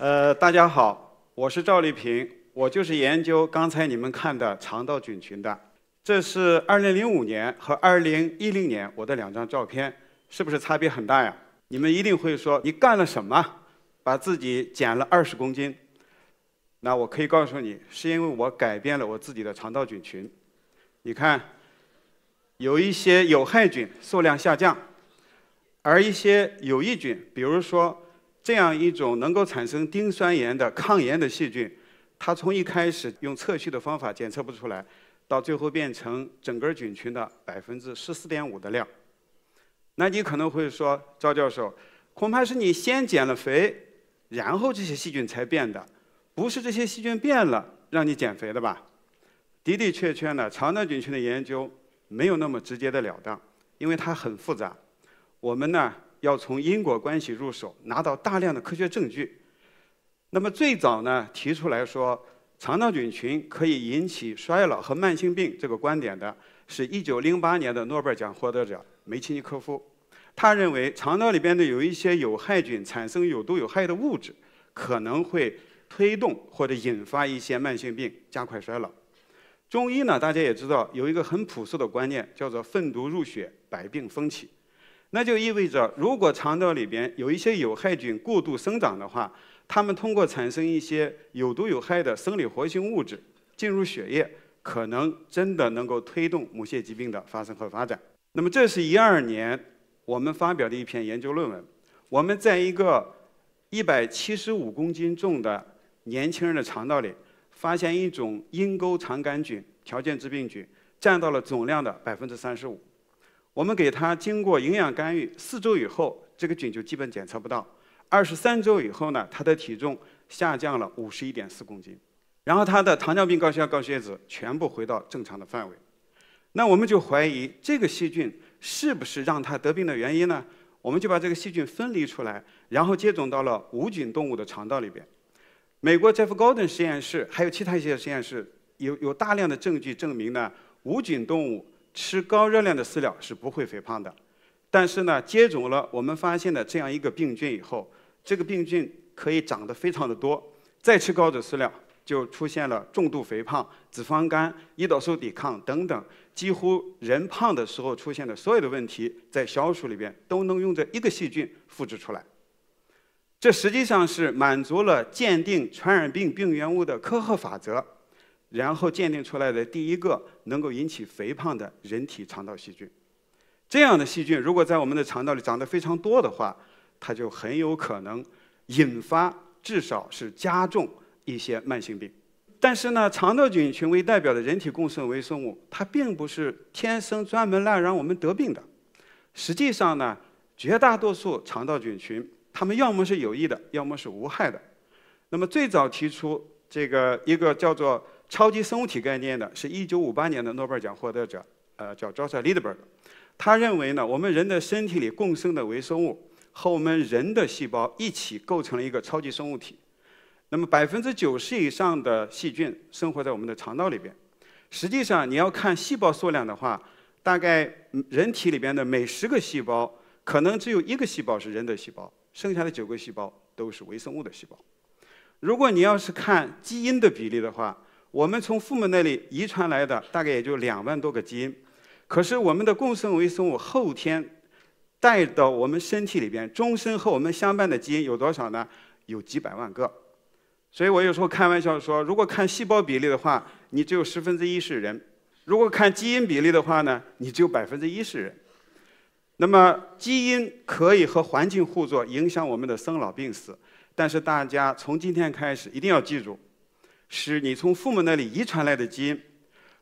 呃，大家好，我是赵丽萍，我就是研究刚才你们看的肠道菌群的。这是2005年和2010年我的两张照片，是不是差别很大呀？你们一定会说你干了什么，把自己减了20公斤。那我可以告诉你，是因为我改变了我自己的肠道菌群。你看，有一些有害菌数量下降，而一些有益菌，比如说。这样一种能够产生丁酸盐的抗炎的细菌，它从一开始用测序的方法检测不出来，到最后变成整个菌群的百分之十四点五的量。那你可能会说，赵教授，恐怕是你先减了肥，然后这些细菌才变的，不是这些细菌变了让你减肥的吧？的的确确呢，肠道菌群的研究没有那么直接的了当，因为它很复杂。我们呢？要从因果关系入手，拿到大量的科学证据。那么最早呢提出来说肠道菌群可以引起衰老和慢性病这个观点的，是一九零八年的诺贝尔奖获得者梅奇尼科夫。他认为肠道里边的有一些有害菌，产生有毒有害的物质，可能会推动或者引发一些慢性病，加快衰老。中医呢，大家也知道有一个很朴素的观念，叫做“粪毒入血，百病蜂起”。那就意味着，如果肠道里边有一些有害菌过度生长的话，它们通过产生一些有毒有害的生理活性物质进入血液，可能真的能够推动某些疾病的发生和发展。那么，这是一二年我们发表的一篇研究论文。我们在一个一百七十五公斤重的年轻人的肠道里，发现一种阴沟肠杆菌（条件致病菌）占到了总量的百分之三十五。我们给它经过营养干预四周以后，这个菌就基本检测不到。二十三周以后呢，它的体重下降了五十一点四公斤，然后它的糖尿病、高血压、高血脂全部回到正常的范围。那我们就怀疑这个细菌是不是让它得病的原因呢？我们就把这个细菌分离出来，然后接种到了无菌动物的肠道里边。美国 Jeff Gordon 实验室还有其他一些实验室有有大量的证据证明呢，无菌动物。吃高热量的饲料是不会肥胖的，但是呢，接种了我们发现的这样一个病菌以后，这个病菌可以长得非常的多，再吃高脂饲料就出现了重度肥胖、脂肪肝、胰岛素抵抗等等，几乎人胖的时候出现的所有的问题，在小鼠里边都能用这一个细菌复制出来。这实际上是满足了鉴定传染病病原物的科赫法则。然后鉴定出来的第一个能够引起肥胖的人体肠道细菌，这样的细菌如果在我们的肠道里长得非常多的话，它就很有可能引发，至少是加重一些慢性病。但是呢，肠道菌群为代表的人体共生微生物，它并不是天生专门来让我们得病的。实际上呢，绝大多数肠道菌群，它们要么是有益的，要么是无害的。那么最早提出这个一个叫做。超级生物体概念的是一九五八年的诺贝尔奖获得者，呃，叫 Joseph Lederberg，他认为呢，我们人的身体里共生的微生物和我们人的细胞一起构成了一个超级生物体。那么百分之九十以上的细菌生活在我们的肠道里边。实际上，你要看细胞数量的话，大概人体里边的每十个细胞，可能只有一个细胞是人的细胞，剩下的九个细胞都是微生物的细胞。如果你要是看基因的比例的话，我们从父母那里遗传来的大概也就两万多个基因，可是我们的共生微生物后天带到我们身体里边，终身和我们相伴的基因有多少呢？有几百万个。所以我有时候开玩笑说，如果看细胞比例的话，你只有十分之一是人；如果看基因比例的话呢，你只有百分之一是人。那么基因可以和环境互作，影响我们的生老病死。但是大家从今天开始一定要记住。是你从父母那里遗传来的基因，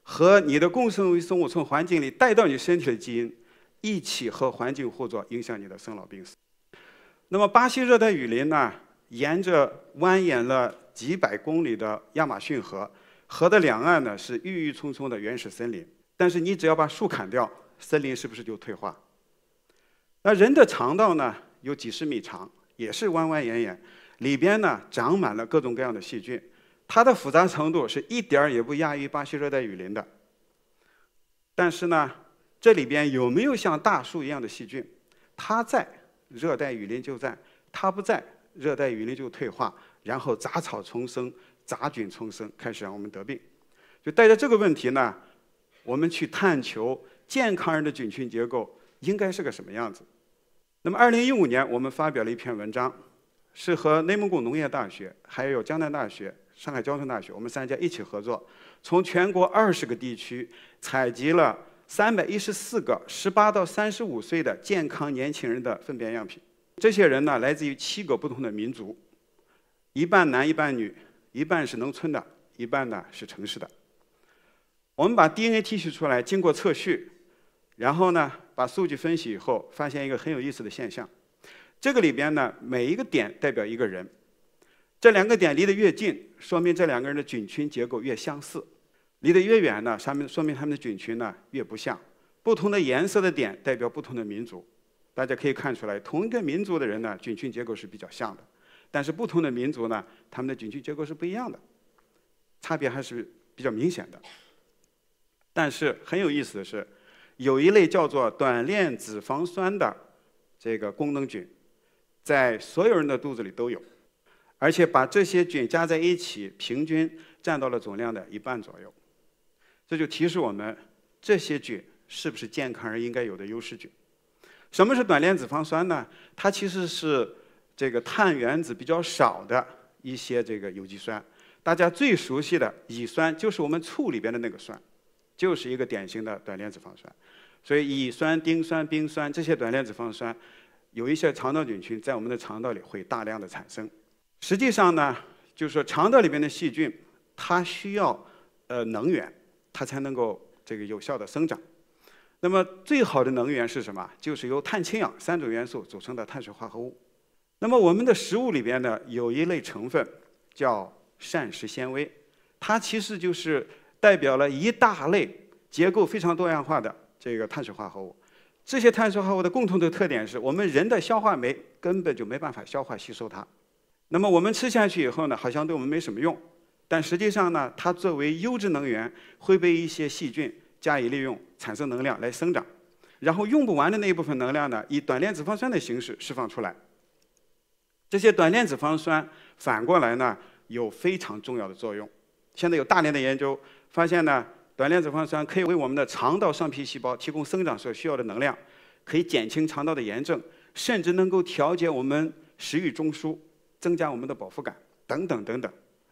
和你的共生微生物从环境里带到你身体的基因，一起和环境互作，影响你的生老病死。那么巴西热带雨林呢？沿着蜿蜒了几百公里的亚马逊河，河的两岸呢是郁郁葱葱的原始森林。但是你只要把树砍掉，森林是不是就退化？那人的肠道呢？有几十米长，也是弯弯眼眼里边呢长满了各种各样的细菌。它的复杂程度是一点儿也不亚于巴西热带雨林的，但是呢，这里边有没有像大树一样的细菌？它在热带雨林就在，它不在热带雨林就退化，然后杂草丛生、杂菌丛生，开始让我们得病。就带着这个问题呢，我们去探求健康人的菌群结构应该是个什么样子。那么，二零一五年我们发表了一篇文章，是和内蒙古农业大学还有江南大学。上海交通大学，我们三家一起合作，从全国二十个地区采集了三百一十四个十八到三十五岁的健康年轻人的粪便样品。这些人呢，来自于七个不同的民族，一半男一半女，一半是农村的，一半呢是城市的。我们把 DNA 提取出来，经过测序，然后呢，把数据分析以后，发现一个很有意思的现象。这个里边呢，每一个点代表一个人，这两个点离得越近。说明这两个人的菌群结构越相似，离得越远呢，说明说明他们的菌群呢越不像。不同的颜色的点代表不同的民族，大家可以看出来，同一个民族的人呢，菌群结构是比较像的，但是不同的民族呢，他们的菌群结构是不一样的，差别还是比较明显的。但是很有意思的是，有一类叫做短链脂肪酸的这个功能菌，在所有人的肚子里都有。而且把这些菌加在一起，平均占到了总量的一半左右，这就提示我们，这些菌是不是健康人应该有的优势菌？什么是短链脂肪酸呢？它其实是这个碳原子比较少的一些这个有机酸。大家最熟悉的乙酸，就是我们醋里边的那个酸，就是一个典型的短链脂肪酸。所以乙酸、丁酸、冰酸这些短链脂肪酸，有一些肠道菌群在我们的肠道里会大量的产生。实际上呢，就是说肠道里边的细菌，它需要呃能源，它才能够这个有效的生长。那么最好的能源是什么？就是由碳、氢、氧三种元素组成的碳水化合物。那么我们的食物里边呢，有一类成分叫膳食纤维，它其实就是代表了一大类结构非常多样化的这个碳水化合物。这些碳水化合物的共同的特点是我们人的消化酶根本就没办法消化吸收它。那么我们吃下去以后呢，好像对我们没什么用，但实际上呢，它作为优质能源会被一些细菌加以利用，产生能量来生长，然后用不完的那一部分能量呢，以短链脂肪酸的形式释放出来。这些短链脂肪酸反过来呢，有非常重要的作用。现在有大量的研究发现呢，短链脂肪酸可以为我们的肠道上皮细胞提供生长所需要的能量，可以减轻肠道的炎症，甚至能够调节我们食欲中枢。增加我们的饱腹感，等等等等。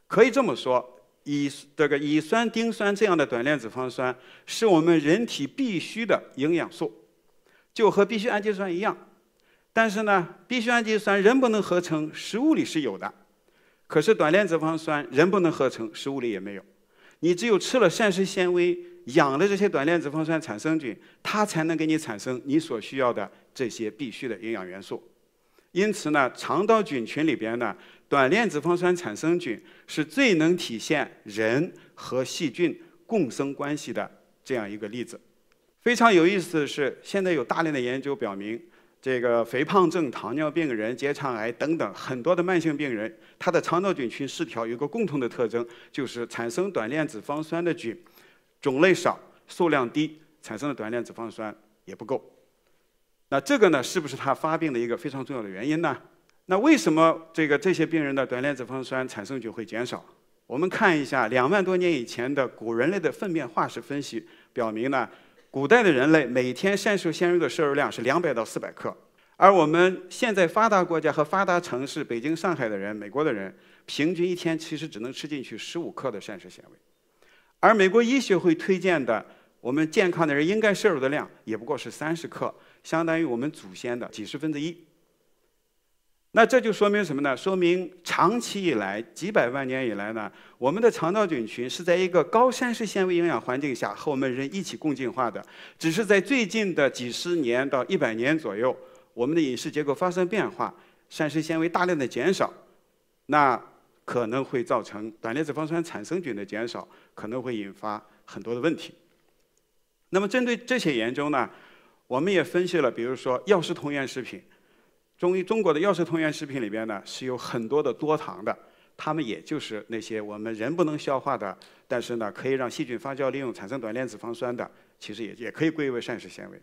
可以这么说，乙这个乙酸、丁酸这样的短链脂肪酸是我们人体必需的营养素，就和必需氨基酸一样。但是呢，必需氨基酸人不能合成，食物里是有的；可是短链脂肪酸人不能合成，食物里也没有。你只有吃了膳食纤维，养的这些短链脂肪酸产生菌，它才能给你产生你所需要的这些必需的营养元素。因此呢，肠道菌群里边呢，短链脂肪酸产生菌是最能体现人和细菌共生关系的这样一个例子。非常有意思的是，现在有大量的研究表明，这个肥胖症、糖尿病人、结肠癌等等很多的慢性病人，他的肠道菌群失调有一个共同的特征，就是产生短链脂肪酸的菌种类少、数量低，产生的短链脂肪酸也不够。那这个呢，是不是他发病的一个非常重要的原因呢？那为什么这个这些病人的短链脂肪酸产生就会减少？我们看一下两万多年以前的古人类的粪便化石分析，表明呢，古代的人类每天膳食纤维的摄入量是两百到四百克，而我们现在发达国家和发达城市，北京、上海的人，美国的人，平均一天其实只能吃进去十五克的膳食纤维，而美国医学会推荐的我们健康的人应该摄入的量也不过是三十克。相当于我们祖先的几十分之一。那这就说明什么呢？说明长期以来，几百万年以来呢，我们的肠道菌群是在一个高膳食纤维营养环境下和我们人一起共进化的。只是在最近的几十年到一百年左右，我们的饮食结构发生变化，膳食纤维大量的减少，那可能会造成短链脂肪酸产生菌的减少，可能会引发很多的问题。那么针对这些研究呢？我们也分析了，比如说药食同源食品，中医中国的药食同源食品里边呢，是有很多的多糖的，它们也就是那些我们人不能消化的，但是呢可以让细菌发酵利用，产生短链脂肪酸的，其实也也可以归为膳食纤维。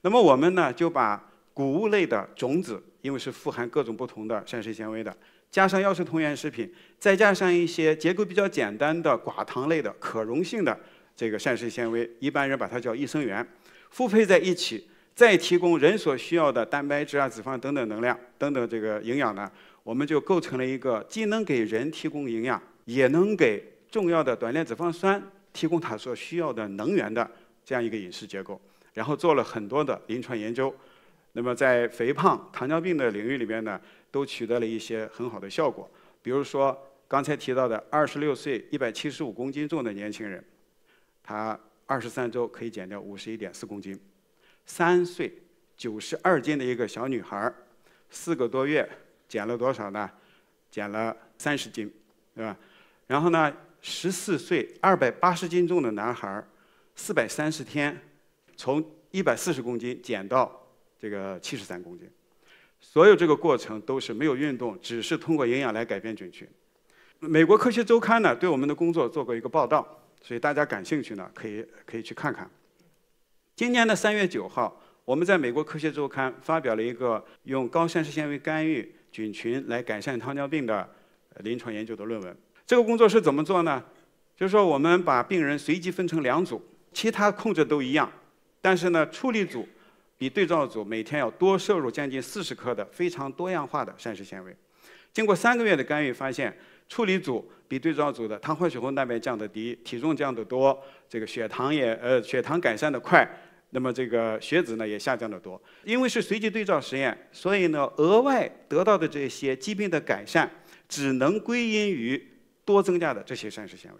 那么我们呢就把谷物类的种子，因为是富含各种不同的膳食纤维的，加上药食同源食品，再加上一些结构比较简单的寡糖类的可溶性的这个膳食纤维，一般人把它叫益生元。复配在一起，再提供人所需要的蛋白质啊、脂肪等等能量等等这个营养呢，我们就构成了一个既能给人提供营养，也能给重要的短链脂肪酸提供它所需要的能源的这样一个饮食结构。然后做了很多的临床研究，那么在肥胖、糖尿病的领域里边呢，都取得了一些很好的效果。比如说刚才提到的二十六岁、一百七十五公斤重的年轻人，他。二十三周可以减掉五十一点四公斤，三岁九十二斤的一个小女孩四个多月减了多少呢？减了三十斤，对吧？然后呢，十四岁二百八十斤重的男孩四百三十天，从一百四十公斤减到这个七十三公斤，所有这个过程都是没有运动，只是通过营养来改变菌群。美国科学周刊呢，对我们的工作做过一个报道。所以大家感兴趣呢，可以可以去看看。今年的三月九号，我们在美国科学周刊发表了一个用高膳食纤维干预菌群来改善糖尿病的临床研究的论文。这个工作是怎么做呢？就是说我们把病人随机分成两组，其他控制都一样，但是呢处理组比对照组每天要多摄入将近四十克的非常多样化的膳食纤维。经过三个月的干预，发现处理组。比对照组的糖化血红蛋白降得低，体重降得多，这个血糖也呃血糖改善的快，那么这个血脂呢也下降的多。因为是随机对照实验，所以呢额外得到的这些疾病的改善，只能归因于多增加的这些膳食纤维。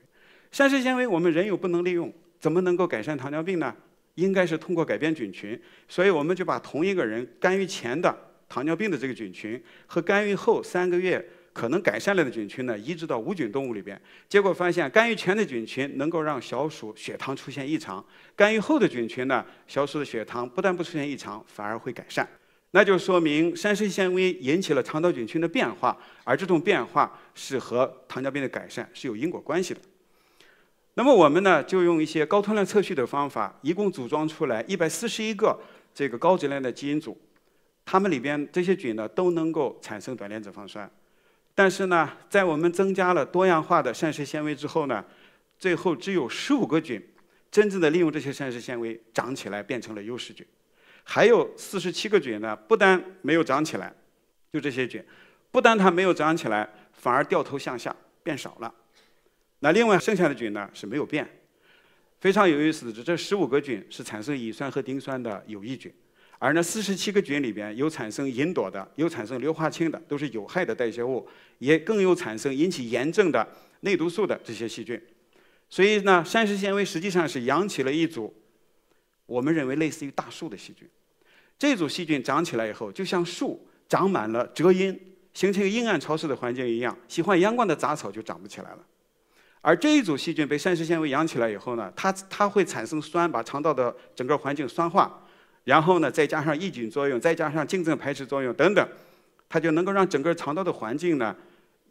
膳食纤维我们人又不能利用，怎么能够改善糖尿病呢？应该是通过改变菌群，所以我们就把同一个人干预前的糖尿病的这个菌群和干预后三个月。可能改善了的菌群呢，移植到无菌动物里边，结果发现干预前的菌群能够让小鼠血糖出现异常，干预后的菌群呢，小鼠的血糖不但不出现异常，反而会改善。那就说明膳食纤维引起了肠道菌群的变化，而这种变化是和糖尿病的改善是有因果关系的。那么我们呢，就用一些高通量测序的方法，一共组装出来一百四十一个这个高质量的基因组，它们里边这些菌呢都能够产生短链脂肪酸。但是呢，在我们增加了多样化的膳食纤维之后呢，最后只有十五个菌，真正的利用这些膳食纤维长起来变成了优势菌，还有四十七个菌呢，不但没有长起来，就这些菌，不但它没有长起来，反而掉头向下变少了。那另外剩下的菌呢是没有变，非常有意思的是，这十五个菌是产生乙酸和丁酸的有益菌。而那四十七个菌里边，有产生吲朵的，有产生硫化氢的，都是有害的代谢物，也更有产生引起炎症的内毒素的这些细菌。所以呢，膳食纤维实际上是养起了一组，我们认为类似于大树的细菌。这组细菌长起来以后，就像树长满了遮阴，形成一个阴暗潮湿的环境一样，喜欢阳光的杂草就长不起来了。而这一组细菌被膳食纤维养起来以后呢，它它会产生酸，把肠道的整个环境酸化。然后呢，再加上抑菌作用，再加上竞争排斥作用等等，它就能够让整个肠道的环境呢，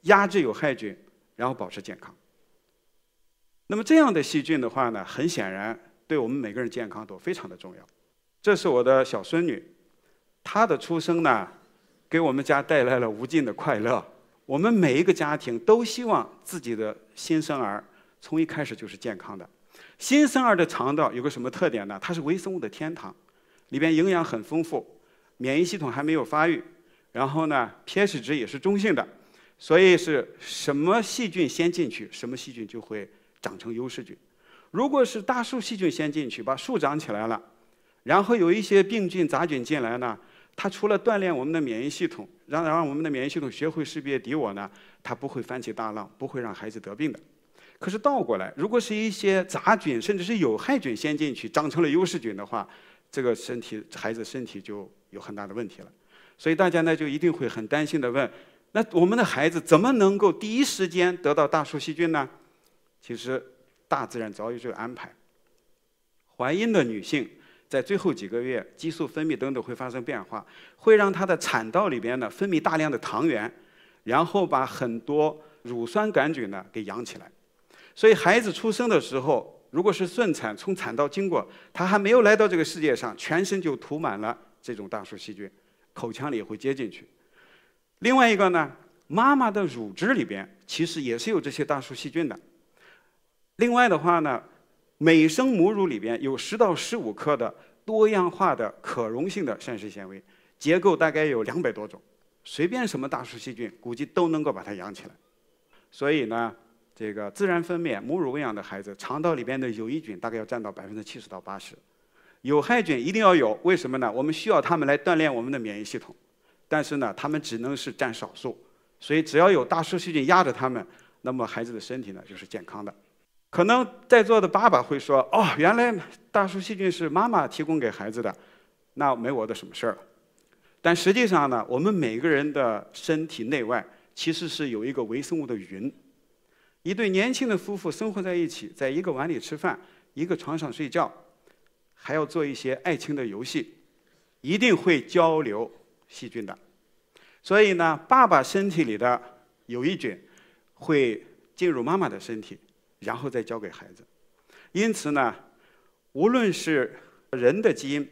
压制有害菌，然后保持健康。那么这样的细菌的话呢，很显然对我们每个人健康都非常的重要。这是我的小孙女，她的出生呢，给我们家带来了无尽的快乐。我们每一个家庭都希望自己的新生儿从一开始就是健康的。新生儿的肠道有个什么特点呢？它是微生物的天堂。里边营养很丰富，免疫系统还没有发育，然后呢，pH 值也是中性的，所以是什么细菌先进去，什么细菌就会长成优势菌。如果是大树细菌先进去，把树长起来了，然后有一些病菌、杂菌进来呢，它除了锻炼我们的免疫系统，让让我们的免疫系统学会识别敌我呢，它不会翻起大浪，不会让孩子得病的。可是倒过来，如果是一些杂菌甚至是有害菌先进去，长成了优势菌的话。这个身体孩子身体就有很大的问题了，所以大家呢就一定会很担心的问：那我们的孩子怎么能够第一时间得到大树细菌呢？其实大自然早已这个安排。怀孕的女性在最后几个月，激素分泌等等会发生变化，会让她的产道里边呢分泌大量的糖原，然后把很多乳酸杆菌呢给养起来，所以孩子出生的时候。如果是顺产，从产道经过，他还没有来到这个世界上，全身就涂满了这种大鼠细菌，口腔里会接进去。另外一个呢，妈妈的乳汁里边其实也是有这些大鼠细菌的。另外的话呢，每升母乳里边有十到十五克的多样化的可溶性的膳食纤维，结构大概有两百多种，随便什么大鼠细菌估计都能够把它养起来。所以呢。这个自然分娩、母乳喂养的孩子，肠道里边的有益菌大概要占到百分之七十到八十，有害菌一定要有，为什么呢？我们需要他们来锻炼我们的免疫系统，但是呢，他们只能是占少数，所以只要有大数细菌压着他们，那么孩子的身体呢就是健康的。可能在座的爸爸会说：“哦，原来大数细菌是妈妈提供给孩子的，那没我的什么事儿。”但实际上呢，我们每个人的身体内外其实是有一个微生物的云。一对年轻的夫妇生活在一起，在一个碗里吃饭，一个床上睡觉，还要做一些爱情的游戏，一定会交流细菌的。所以呢，爸爸身体里的有益菌会进入妈妈的身体，然后再交给孩子。因此呢，无论是人的基因，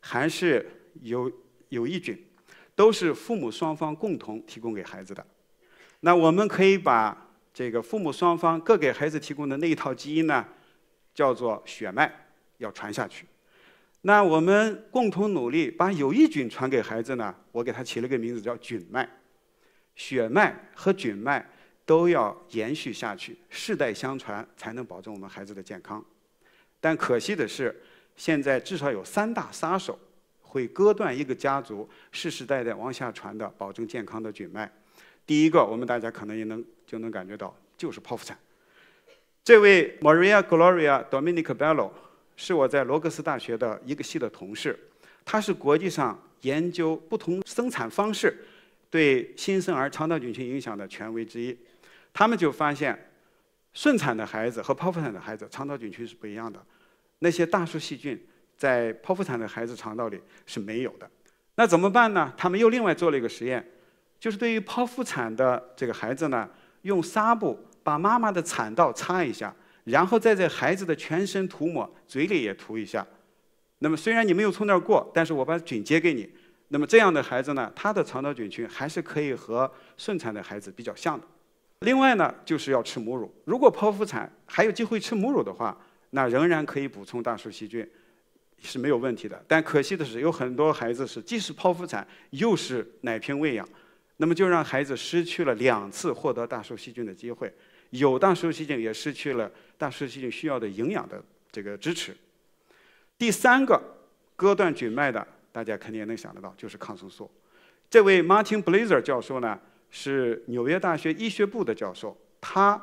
还是有有益菌，都是父母双方共同提供给孩子的。那我们可以把。这个父母双方各给孩子提供的那一套基因呢，叫做血脉，要传下去。那我们共同努力把有益菌传给孩子呢，我给他起了个名字叫菌脉。血脉和菌脉都要延续下去，世代相传才能保证我们孩子的健康。但可惜的是，现在至少有三大杀手会割断一个家族世世代代往下传的保证健康的菌脉。第一个，我们大家可能也能就能感觉到，就是剖腹产。这位 Maria Gloria Dominicello b 是我在罗格斯大学的一个系的同事，他是国际上研究不同生产方式对新生儿肠道菌群影响的权威之一。他们就发现，顺产的孩子和剖腹产的孩子肠道菌群是不一样的。那些大数细菌在剖腹产的孩子肠道里是没有的。那怎么办呢？他们又另外做了一个实验。就是对于剖腹产的这个孩子呢，用纱布把妈妈的产道擦一下，然后再在孩子的全身涂抹，嘴里也涂一下。那么虽然你没有从那儿过，但是我把菌接给你。那么这样的孩子呢，他的肠道菌群还是可以和顺产的孩子比较像的。另外呢，就是要吃母乳。如果剖腹产还有机会吃母乳的话，那仍然可以补充大鼠细菌是没有问题的。但可惜的是，有很多孩子是既是剖腹产，又是奶瓶喂养。那么就让孩子失去了两次获得大数细菌的机会，有大数细菌也失去了大数细菌需要的营养的这个支持。第三个，割断菌脉的，大家肯定也能想得到，就是抗生素。这位 Martin b l a z e r 教授呢，是纽约大学医学部的教授，他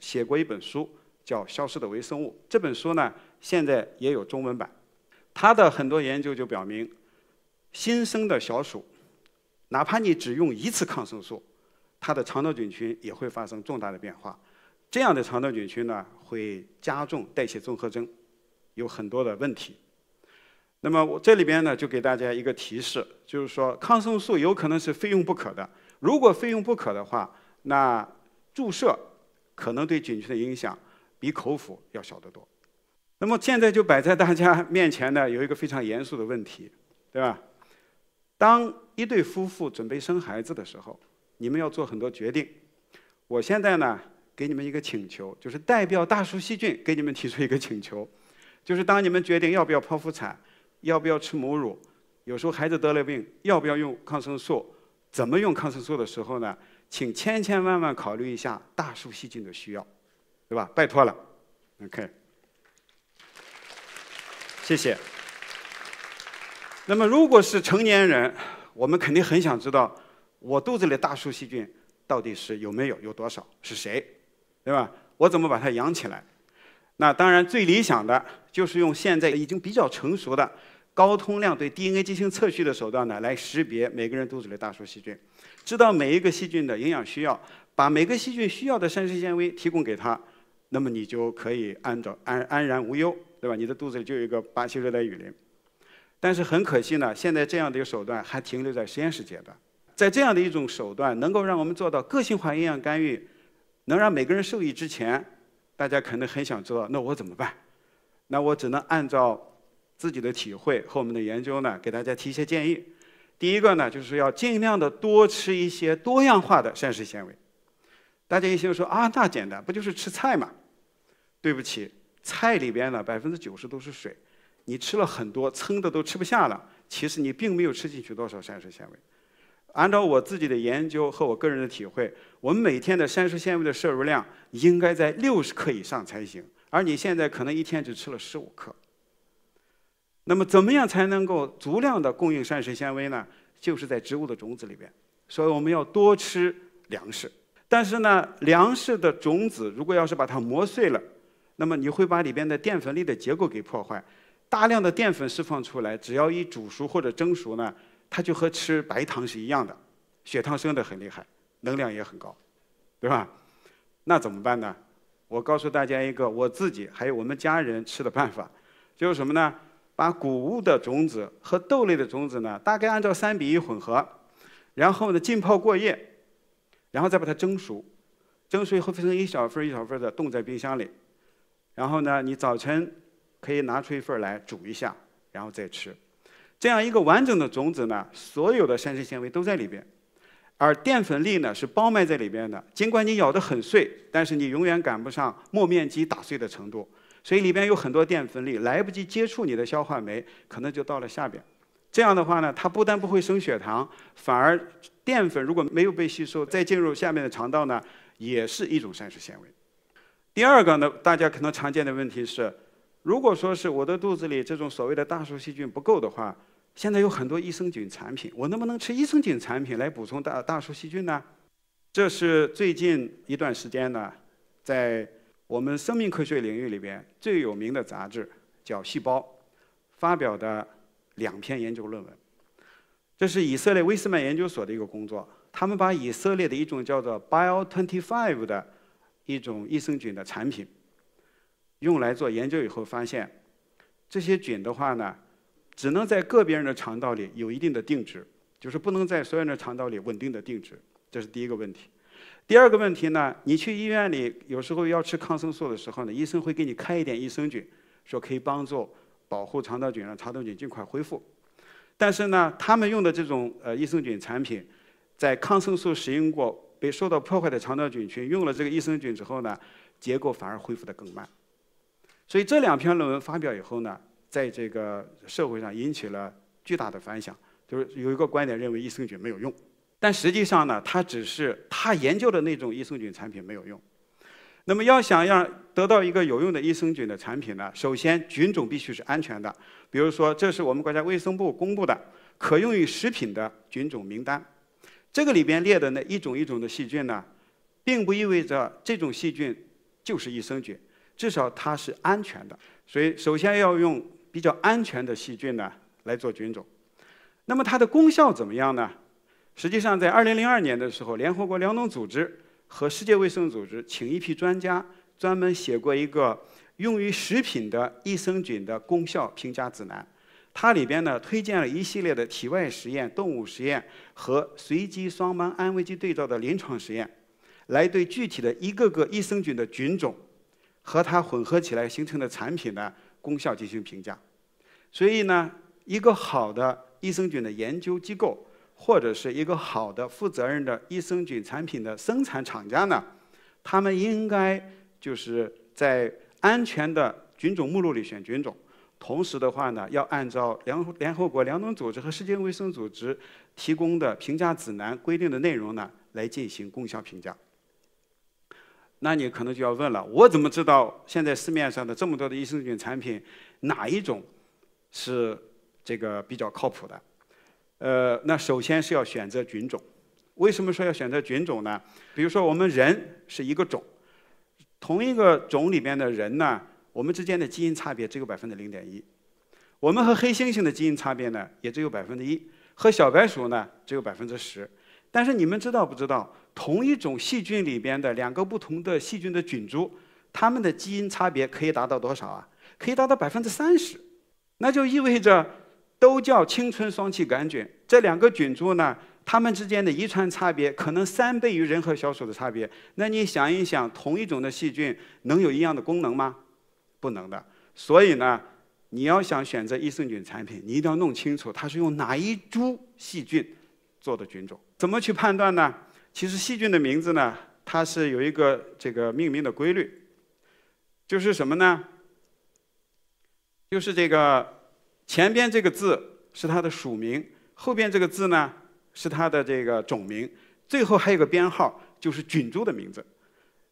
写过一本书，叫《消失的微生物》。这本书呢，现在也有中文版。他的很多研究就表明，新生的小鼠。哪怕你只用一次抗生素，它的肠道菌群也会发生重大的变化。这样的肠道菌群呢，会加重代谢综合征，有很多的问题。那么我这里边呢，就给大家一个提示，就是说抗生素有可能是非用不可的。如果非用不可的话，那注射可能对菌群的影响比口服要小得多。那么现在就摆在大家面前呢，有一个非常严肃的问题，对吧？当一对夫妇准备生孩子的时候，你们要做很多决定。我现在呢，给你们一个请求，就是代表大数细菌给你们提出一个请求，就是当你们决定要不要剖腹产，要不要吃母乳，有时候孩子得了病，要不要用抗生素，怎么用抗生素的时候呢，请千千万万考虑一下大数细菌的需要，对吧？拜托了，OK，谢谢。那么，如果是成年人。我们肯定很想知道，我肚子里大树细菌到底是有没有、有多少、是谁，对吧？我怎么把它养起来？那当然，最理想的就是用现在已经比较成熟的高通量对 DNA 进行测序的手段呢，来识别每个人肚子里大树细菌，知道每一个细菌的营养需要，把每个细菌需要的膳食纤维提供给他，那么你就可以按照安安然无忧，对吧？你的肚子里就有一个巴西热带雨林。但是很可惜呢，现在这样的一个手段还停留在实验室阶段。在这样的一种手段能够让我们做到个性化营养干预，能让每个人受益之前，大家可能很想知道，那我怎么办？那我只能按照自己的体会和我们的研究呢，给大家提一些建议。第一个呢，就是要尽量的多吃一些多样化的膳食纤维。大家一听说啊，那简单，不就是吃菜嘛？对不起，菜里边呢，百分之九十都是水。你吃了很多，撑的都吃不下了。其实你并没有吃进去多少膳食纤维。按照我自己的研究和我个人的体会，我们每天的膳食纤维的摄入量应该在六十克以上才行。而你现在可能一天只吃了十五克。那么怎么样才能够足量的供应膳食纤维呢？就是在植物的种子里边。所以我们要多吃粮食。但是呢，粮食的种子如果要是把它磨碎了，那么你会把里边的淀粉粒的结构给破坏。大量的淀粉释放出来，只要一煮熟或者蒸熟呢，它就和吃白糖是一样的，血糖升得很厉害，能量也很高，对吧？那怎么办呢？我告诉大家一个我自己还有我们家人吃的办法，就是什么呢？把谷物的种子和豆类的种子呢，大概按照三比一混合，然后呢浸泡过夜，然后再把它蒸熟，蒸熟以后分成一小份一小份的冻在冰箱里，然后呢你早晨。可以拿出一份来煮一下，然后再吃。这样一个完整的种子呢，所有的膳食纤维都在里边，而淀粉粒呢是包埋在里边的。尽管你咬得很碎，但是你永远赶不上磨面机打碎的程度。所以里边有很多淀粉粒，来不及接触你的消化酶，可能就到了下边。这样的话呢，它不但不会升血糖，反而淀粉如果没有被吸收，再进入下面的肠道呢，也是一种膳食纤维。第二个呢，大家可能常见的问题是。如果说是我的肚子里这种所谓的大树细菌不够的话，现在有很多益生菌产品，我能不能吃益生菌产品来补充大大树细菌呢？这是最近一段时间呢，在我们生命科学领域里边最有名的杂志《叫细胞》发表的两篇研究论文。这是以色列威斯曼研究所的一个工作，他们把以色列的一种叫做 Bio25 的一种益生菌的产品。用来做研究以后发现，这些菌的话呢，只能在个别人的肠道里有一定的定值，就是不能在所有人的肠道里稳定的定值，这是第一个问题。第二个问题呢，你去医院里有时候要吃抗生素的时候呢，医生会给你开一点益生菌，说可以帮助保护肠道菌，让肠道菌尽快恢复。但是呢，他们用的这种呃益生菌产品，在抗生素使用过被受到破坏的肠道菌群用了这个益生菌之后呢，结果反而恢复的更慢。所以这两篇论文发表以后呢，在这个社会上引起了巨大的反响。就是有一个观点认为益生菌没有用，但实际上呢，它只是他研究的那种益生菌产品没有用。那么要想让得到一个有用的益生菌的产品呢，首先菌种必须是安全的。比如说，这是我们国家卫生部公布的可用于食品的菌种名单。这个里边列的那一种一种的细菌呢，并不意味着这种细菌就是益生菌。至少它是安全的，所以首先要用比较安全的细菌呢来做菌种。那么它的功效怎么样呢？实际上，在2002年的时候，联合国粮农组织和世界卫生组织请一批专家专门写过一个用于食品的益生菌的功效评价指南。它里边呢推荐了一系列的体外实验、动物实验和随机双盲安慰剂对照的临床实验，来对具体的一个个益生菌的菌种。和它混合起来形成的产品呢，功效进行评价。所以呢，一个好的益生菌的研究机构，或者是一个好的负责任的益生菌产品的生产厂家呢，他们应该就是在安全的菌种目录里选菌种，同时的话呢，要按照联联合国粮农组织和世界卫生组织提供的评价指南规定的内容呢，来进行功效评价。那你可能就要问了，我怎么知道现在市面上的这么多的益生菌产品，哪一种是这个比较靠谱的？呃，那首先是要选择菌种。为什么说要选择菌种呢？比如说我们人是一个种，同一个种里边的人呢，我们之间的基因差别只有百分之零点一。我们和黑猩猩的基因差别呢，也只有百分之一；和小白鼠呢，只有百分之十。但是你们知道不知道？同一种细菌里边的两个不同的细菌的菌株，它们的基因差别可以达到多少啊？可以达到百分之三十，那就意味着都叫青春双歧杆菌这两个菌株呢，它们之间的遗传差别可能三倍于人和小鼠的差别。那你想一想，同一种的细菌能有一样的功能吗？不能的。所以呢，你要想选择益生菌产品，你一定要弄清楚它是用哪一株细菌做的菌种，怎么去判断呢？其实细菌的名字呢，它是有一个这个命名的规律，就是什么呢？就是这个前边这个字是它的属名，后边这个字呢是它的这个种名，最后还有个编号，就是菌株的名字。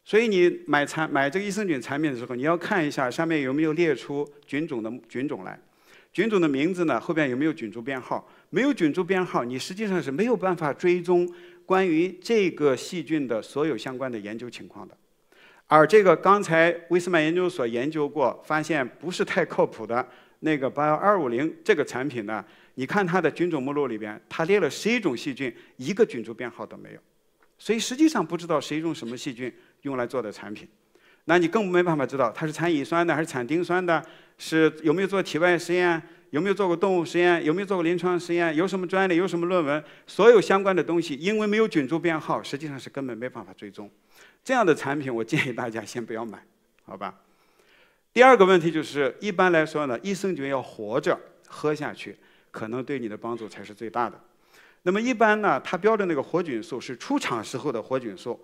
所以你买产买这个益生菌产品的时候，你要看一下上面有没有列出菌种的菌种来，菌种的名字呢后边有没有菌株编号？没有菌株编号，你实际上是没有办法追踪。关于这个细菌的所有相关的研究情况的，而这个刚才威斯曼研究所研究过，发现不是太靠谱的那个八幺二五零这个产品呢，你看它的菌种目录里边，它列了十一种细菌，一个菌株编号都没有，所以实际上不知道是一种什么细菌用来做的产品，那你更没办法知道它是产乙酸的还是产丁酸的，是有没有做体外实验。有没有做过动物实验？有没有做过临床实验？有什么专利？有什么论文？所有相关的东西，因为没有菌株编号，实际上是根本没办法追踪。这样的产品，我建议大家先不要买，好吧？第二个问题就是，一般来说呢，益生菌要活着喝下去，可能对你的帮助才是最大的。那么一般呢，它标的那个活菌素是出厂时候的活菌素，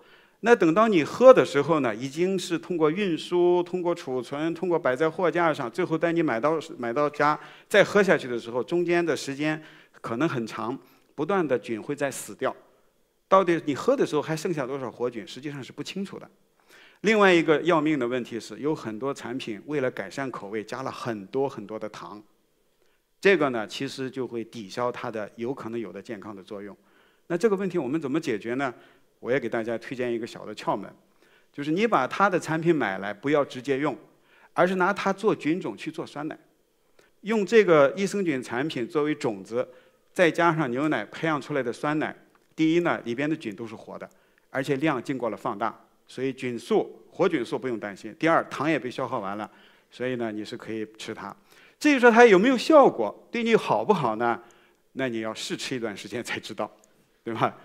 那等到你喝的时候呢，已经是通过运输、通过储存、通过摆在货架上，最后在你买到买到家再喝下去的时候，中间的时间可能很长，不断的菌会在死掉。到底你喝的时候还剩下多少活菌，实际上是不清楚的。另外一个要命的问题是，有很多产品为了改善口味，加了很多很多的糖，这个呢，其实就会抵消它的有可能有的健康的作用。那这个问题我们怎么解决呢？我也给大家推荐一个小的窍门，就是你把它的产品买来，不要直接用，而是拿它做菌种去做酸奶，用这个益生菌产品作为种子，再加上牛奶培养出来的酸奶，第一呢，里边的菌都是活的，而且量经过了放大，所以菌素活菌素不用担心。第二，糖也被消耗完了，所以呢，你是可以吃它。至于说它有没有效果，对你好不好呢？那你要试吃一段时间才知道，对吧？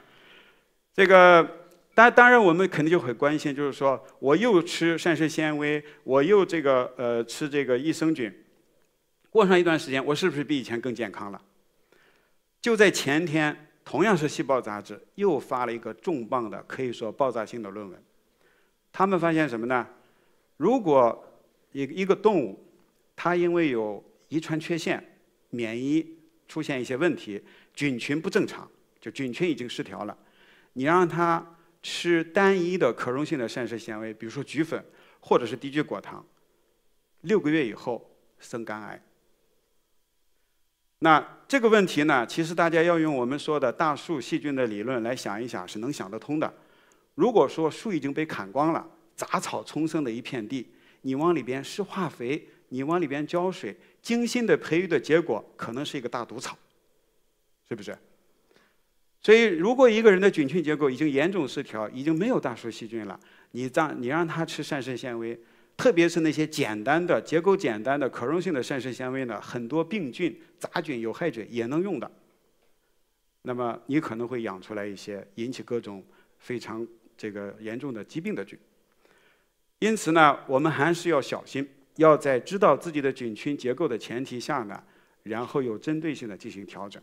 这个，当当然，我们肯定就很关心，就是说，我又吃膳食纤维，我又这个呃吃这个益生菌，过上一段时间，我是不是比以前更健康了？就在前天，同样是《细胞》杂志，又发了一个重磅的，可以说爆炸性的论文。他们发现什么呢？如果一一个动物，它因为有遗传缺陷、免疫出现一些问题、菌群不正常，就菌群已经失调了。你让他吃单一的可溶性的膳食纤维，比如说菊粉或者是低聚果糖，六个月以后生肝癌。那这个问题呢，其实大家要用我们说的大树细菌的理论来想一想，是能想得通的。如果说树已经被砍光了，杂草丛生的一片地，你往里边施化肥，你往里边浇水，精心的培育的结果，可能是一个大毒草，是不是？所以，如果一个人的菌群结构已经严重失调，已经没有大树细菌了，你让你让他吃膳食纤维，特别是那些简单的、结构简单的、可溶性的膳食纤维呢，很多病菌、杂菌、有害菌也能用的。那么，你可能会养出来一些引起各种非常这个严重的疾病的菌。因此呢，我们还是要小心，要在知道自己的菌群结构的前提下呢，然后有针对性的进行调整。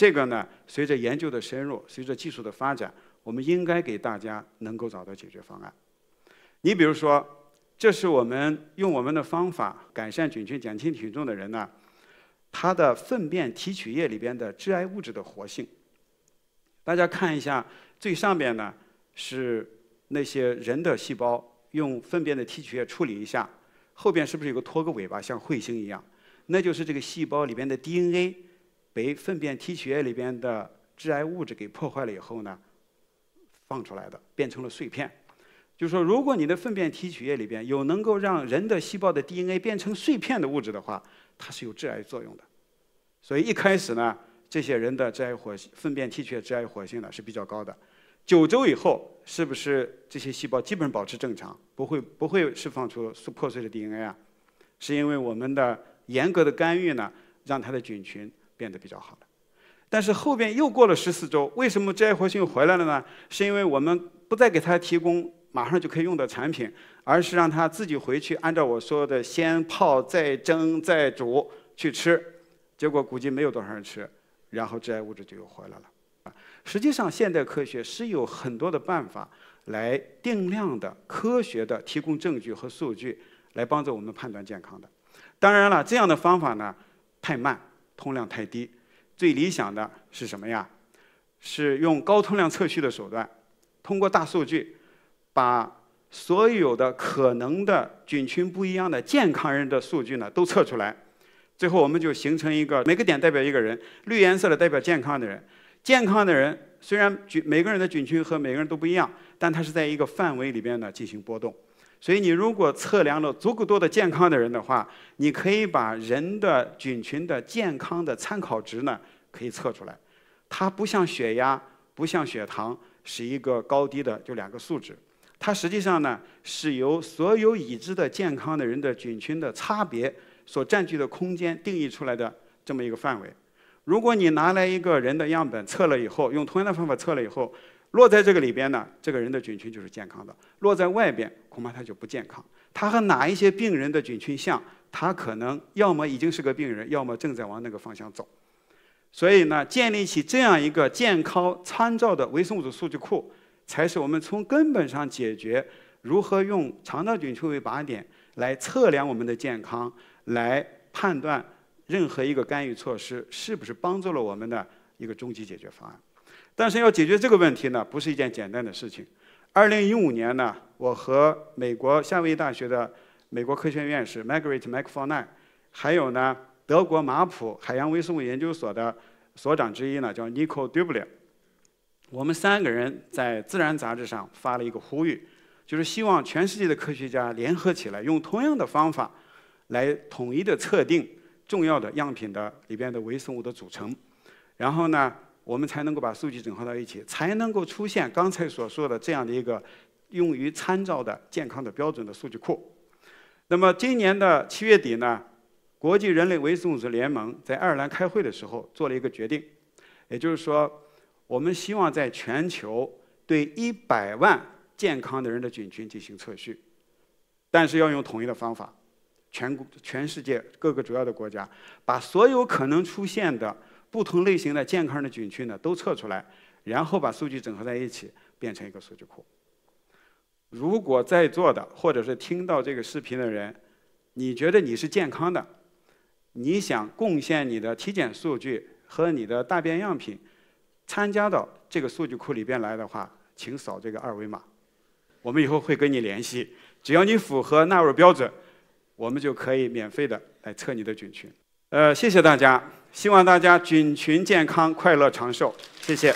这个呢，随着研究的深入，随着技术的发展，我们应该给大家能够找到解决方案。你比如说，这是我们用我们的方法改善菌群、减轻体重的人呢，他的粪便提取液里边的致癌物质的活性。大家看一下，最上边呢是那些人的细胞，用粪便的提取液处理一下，后边是不是有个拖个尾巴，像彗星一样？那就是这个细胞里边的 DNA。被粪便提取液里边的致癌物质给破坏了以后呢，放出来的变成了碎片。就说，如果你的粪便提取液里边有能够让人的细胞的 DNA 变成碎片的物质的话，它是有致癌作用的。所以一开始呢，这些人的致癌活性、粪便提取致癌活性呢是比较高的。九周以后，是不是这些细胞基本保持正常，不会不会释放出破碎的 DNA 啊？是因为我们的严格的干预呢，让它的菌群。变得比较好了，但是后边又过了十四周，为什么致癌活性回来了呢？是因为我们不再给他提供马上就可以用的产品，而是让他自己回去按照我说的先泡、再蒸、再煮去吃，结果估计没有多少人吃，然后致癌物质就又回来了。实际上，现代科学是有很多的办法来定量的、科学的提供证据和数据来帮助我们判断健康的。当然了，这样的方法呢太慢。通量太低，最理想的是什么呀？是用高通量测序的手段，通过大数据，把所有的可能的菌群不一样的健康人的数据呢都测出来，最后我们就形成一个每个点代表一个人，绿颜色的代表健康的人，健康的人虽然菌每个人的菌群和每个人都不一样，但它是在一个范围里边呢进行波动。所以，你如果测量了足够多的健康的人的话，你可以把人的菌群的健康的参考值呢，可以测出来。它不像血压，不像血糖，是一个高低的，就两个数值。它实际上呢，是由所有已知的健康的人的菌群的差别所占据的空间定义出来的这么一个范围。如果你拿来一个人的样本测了以后，用同样的方法测了以后。落在这个里边呢，这个人的菌群就是健康的；落在外边，恐怕他就不健康。他和哪一些病人的菌群像？他可能要么已经是个病人，要么正在往那个方向走。所以呢，建立起这样一个健康参照的微生物组数据库，才是我们从根本上解决如何用肠道菌群为靶点来测量我们的健康，来判断任何一个干预措施是不是帮助了我们的一个终极解决方案。但是要解决这个问题呢，不是一件简单的事情。二零一五年呢，我和美国夏威夷大学的美国科学院院士 Margaret m c f a r n g 还有呢德国马普海洋微生物研究所的所长之一呢，叫 n i c o d u b l i e 我们三个人在《自然》杂志上发了一个呼吁，就是希望全世界的科学家联合起来，用同样的方法来统一的测定重要的样品的里边的微生物的组成，然后呢。我们才能够把数据整合到一起，才能够出现刚才所说的这样的一个用于参照的健康的标准的数据库。那么今年的七月底呢，国际人类维生素联盟在爱尔兰开会的时候做了一个决定，也就是说，我们希望在全球对一百万健康的人的菌群进行测序，但是要用统一的方法，全国、全世界各个主要的国家把所有可能出现的。不同类型的健康的菌群呢，都测出来，然后把数据整合在一起，变成一个数据库。如果在座的或者是听到这个视频的人，你觉得你是健康的，你想贡献你的体检数据和你的大便样品，参加到这个数据库里边来的话，请扫这个二维码，我们以后会跟你联系。只要你符合纳入标准，我们就可以免费的来测你的菌群。呃，谢谢大家。希望大家菌群健康、快乐、长寿，谢谢。